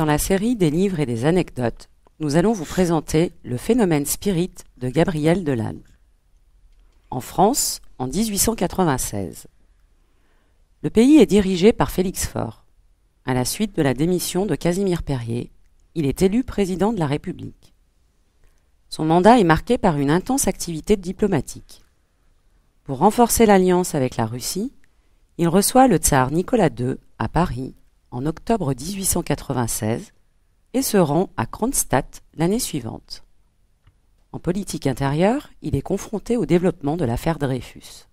Dans la série des livres et des anecdotes, nous allons vous présenter Le phénomène spirit de Gabriel Delanne. En France, en 1896. Le pays est dirigé par Félix Faure. À la suite de la démission de Casimir Perrier, il est élu président de la République. Son mandat est marqué par une intense activité diplomatique. Pour renforcer l'alliance avec la Russie, il reçoit le tsar Nicolas II à Paris en octobre 1896 et se rend à Kronstadt l'année suivante. En politique intérieure, il est confronté au développement de l'affaire Dreyfus.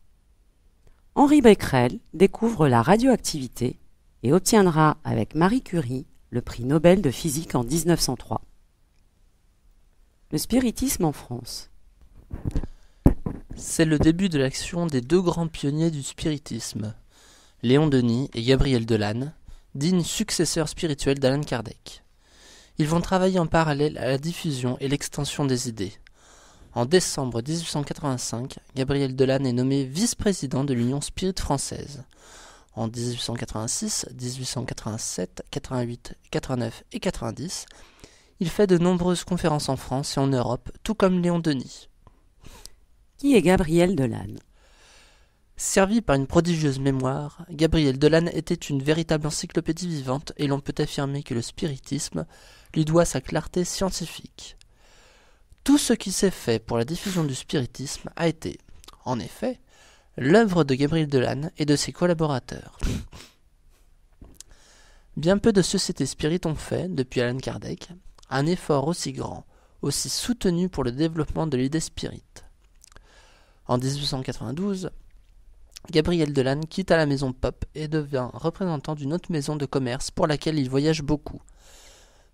Henri Becquerel découvre la radioactivité et obtiendra avec Marie Curie le prix Nobel de physique en 1903. Le spiritisme en France. C'est le début de l'action des deux grands pionniers du spiritisme, Léon Denis et Gabriel Delanne, digne successeur spirituel d'Alan Kardec. Ils vont travailler en parallèle à la diffusion et l'extension des idées. En décembre 1885, Gabriel Delanne est nommé vice-président de l'Union Spirit française. En 1886, 1887, 88, 89 et 90, il fait de nombreuses conférences en France et en Europe, tout comme Léon Denis. Qui est Gabriel Delanne Servi par une prodigieuse mémoire, Gabriel Delanne était une véritable encyclopédie vivante et l'on peut affirmer que le spiritisme lui doit sa clarté scientifique. Tout ce qui s'est fait pour la diffusion du spiritisme a été, en effet, l'œuvre de Gabriel Delanne et de ses collaborateurs. Bien peu de sociétés spirites ont fait, depuis Alan Kardec, un effort aussi grand, aussi soutenu pour le développement de l'idée spirite. En 1892, Gabriel Delanne quitta la maison Pop et devient représentant d'une autre maison de commerce pour laquelle il voyage beaucoup.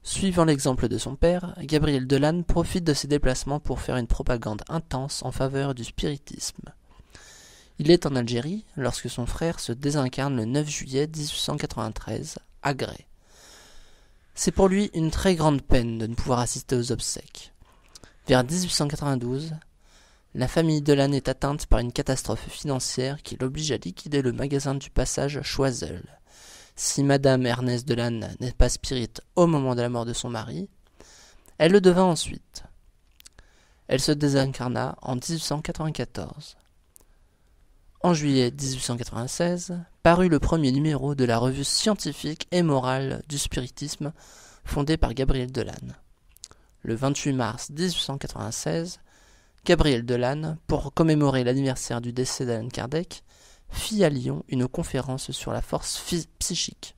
Suivant l'exemple de son père, Gabriel Delanne profite de ses déplacements pour faire une propagande intense en faveur du spiritisme. Il est en Algérie lorsque son frère se désincarne le 9 juillet 1893 à Gré. C'est pour lui une très grande peine de ne pouvoir assister aux obsèques. Vers 1892, la famille Delanne est atteinte par une catastrophe financière qui l'oblige à liquider le magasin du passage Choiseul. Si Madame Ernest Delanne n'est pas spirite au moment de la mort de son mari, elle le devint ensuite. Elle se désincarna en 1894. En juillet 1896, parut le premier numéro de la revue scientifique et morale du spiritisme fondée par Gabriel Delanne. Le 28 mars 1896, Gabriel Delanne, pour commémorer l'anniversaire du décès d'Alan Kardec, fit à Lyon une conférence sur la force psychique.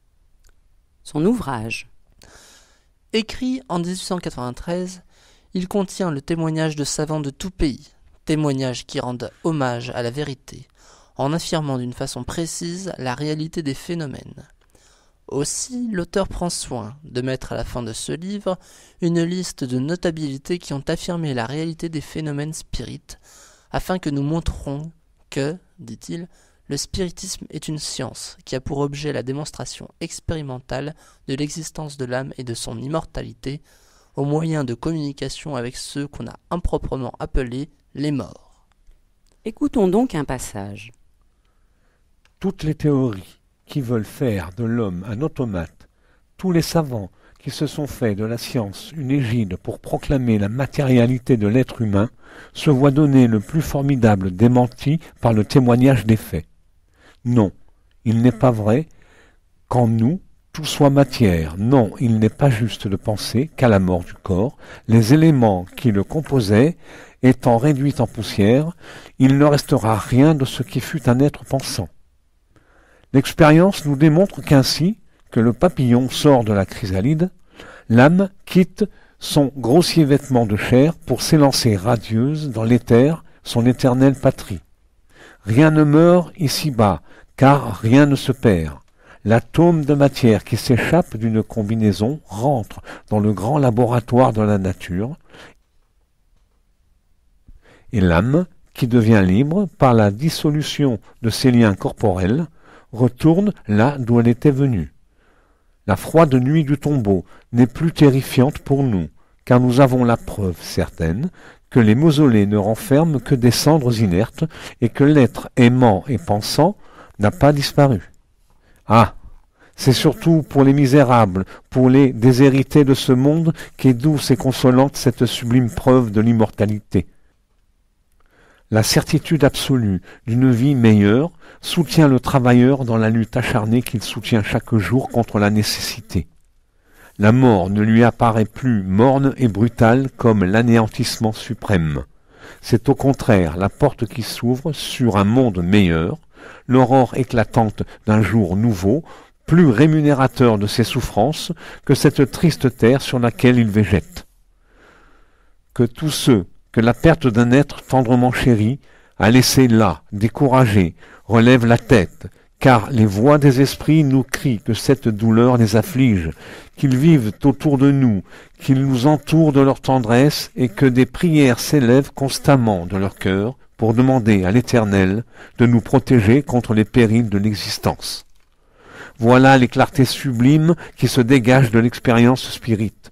Son ouvrage Écrit en 1893, il contient le témoignage de savants de tout pays, témoignages qui rendent hommage à la vérité, en affirmant d'une façon précise la réalité des phénomènes, aussi, l'auteur prend soin de mettre à la fin de ce livre une liste de notabilités qui ont affirmé la réalité des phénomènes spirites, afin que nous montrons que, dit-il, le spiritisme est une science qui a pour objet la démonstration expérimentale de l'existence de l'âme et de son immortalité, au moyen de communication avec ceux qu'on a improprement appelés les morts. Écoutons donc un passage. Toutes les théories qui veulent faire de l'homme un automate, tous les savants qui se sont faits de la science une égide pour proclamer la matérialité de l'être humain, se voient donner le plus formidable démenti par le témoignage des faits. Non, il n'est pas vrai qu'en nous tout soit matière. Non, il n'est pas juste de penser qu'à la mort du corps, les éléments qui le composaient étant réduits en poussière, il ne restera rien de ce qui fut un être pensant. L'expérience nous démontre qu'ainsi que le papillon sort de la chrysalide, l'âme quitte son grossier vêtement de chair pour s'élancer radieuse dans l'éther, son éternelle patrie. Rien ne meurt ici-bas, car rien ne se perd. L'atome de matière qui s'échappe d'une combinaison rentre dans le grand laboratoire de la nature, et l'âme, qui devient libre par la dissolution de ses liens corporels, retourne là d'où elle était venue. La froide nuit du tombeau n'est plus terrifiante pour nous, car nous avons la preuve certaine que les mausolées ne renferment que des cendres inertes et que l'être aimant et pensant n'a pas disparu. Ah c'est surtout pour les misérables, pour les déshérités de ce monde qu'est douce et consolante cette sublime preuve de l'immortalité. La certitude absolue d'une vie meilleure soutient le travailleur dans la lutte acharnée qu'il soutient chaque jour contre la nécessité. La mort ne lui apparaît plus morne et brutale comme l'anéantissement suprême. C'est au contraire la porte qui s'ouvre sur un monde meilleur, l'aurore éclatante d'un jour nouveau, plus rémunérateur de ses souffrances que cette triste terre sur laquelle il végète. Que tous ceux que la perte d'un être tendrement chéri a laissé là, découragé, relève la tête, car les voix des esprits nous crient que cette douleur les afflige, qu'ils vivent autour de nous, qu'ils nous entourent de leur tendresse, et que des prières s'élèvent constamment de leur cœur pour demander à l'Éternel de nous protéger contre les périls de l'existence. Voilà les clartés sublimes qui se dégagent de l'expérience spirite.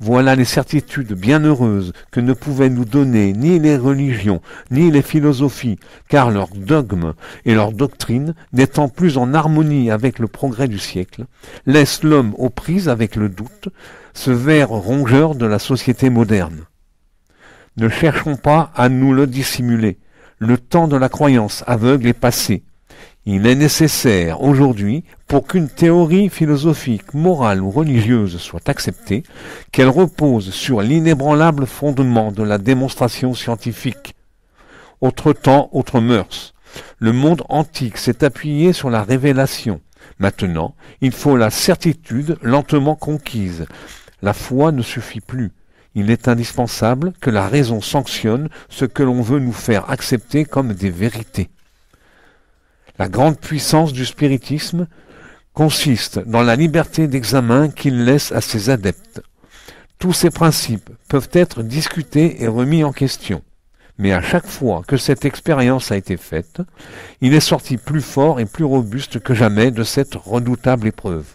Voilà les certitudes bienheureuses que ne pouvaient nous donner ni les religions, ni les philosophies, car leurs dogmes et leurs doctrines, n'étant plus en harmonie avec le progrès du siècle, laissent l'homme aux prises avec le doute, ce ver rongeur de la société moderne. Ne cherchons pas à nous le dissimuler. Le temps de la croyance aveugle est passé. Il est nécessaire aujourd'hui, pour qu'une théorie philosophique, morale ou religieuse soit acceptée, qu'elle repose sur l'inébranlable fondement de la démonstration scientifique. Autre temps, autre mœurs. Le monde antique s'est appuyé sur la révélation. Maintenant, il faut la certitude lentement conquise. La foi ne suffit plus. Il est indispensable que la raison sanctionne ce que l'on veut nous faire accepter comme des vérités. La grande puissance du spiritisme consiste dans la liberté d'examen qu'il laisse à ses adeptes. Tous ces principes peuvent être discutés et remis en question. Mais à chaque fois que cette expérience a été faite, il est sorti plus fort et plus robuste que jamais de cette redoutable épreuve.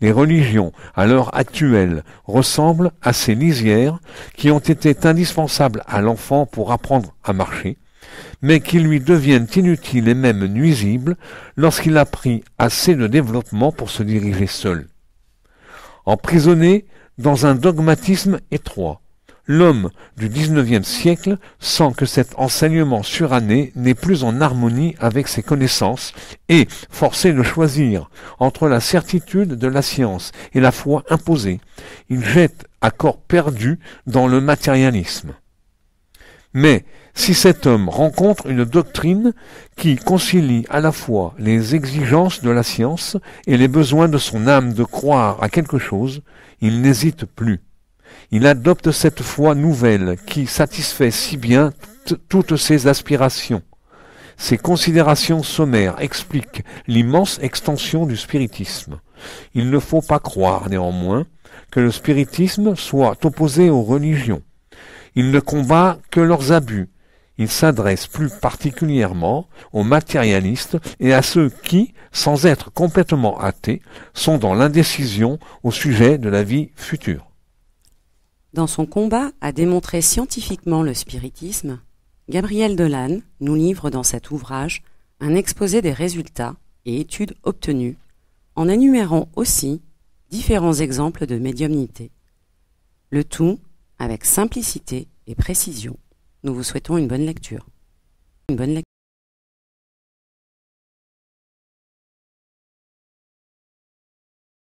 Les religions, à l'heure actuelle, ressemblent à ces lisières qui ont été indispensables à l'enfant pour apprendre à marcher, mais qui lui deviennent inutiles et même nuisibles lorsqu'il a pris assez de développement pour se diriger seul. Emprisonné dans un dogmatisme étroit, l'homme du XIXe siècle sent que cet enseignement suranné n'est plus en harmonie avec ses connaissances et, forcé de choisir entre la certitude de la science et la foi imposée, il jette à corps perdu dans le matérialisme. Mais si cet homme rencontre une doctrine qui concilie à la fois les exigences de la science et les besoins de son âme de croire à quelque chose, il n'hésite plus. Il adopte cette foi nouvelle qui satisfait si bien toutes ses aspirations. Ces considérations sommaires expliquent l'immense extension du spiritisme. Il ne faut pas croire néanmoins que le spiritisme soit opposé aux religions. Il ne combat que leurs abus. Il s'adresse plus particulièrement aux matérialistes et à ceux qui, sans être complètement athées, sont dans l'indécision au sujet de la vie future. Dans son combat à démontrer scientifiquement le spiritisme, Gabriel Delanne nous livre dans cet ouvrage un exposé des résultats et études obtenues, en énumérant aussi différents exemples de médiumnité. Le tout avec simplicité et précision. Nous vous souhaitons une bonne lecture.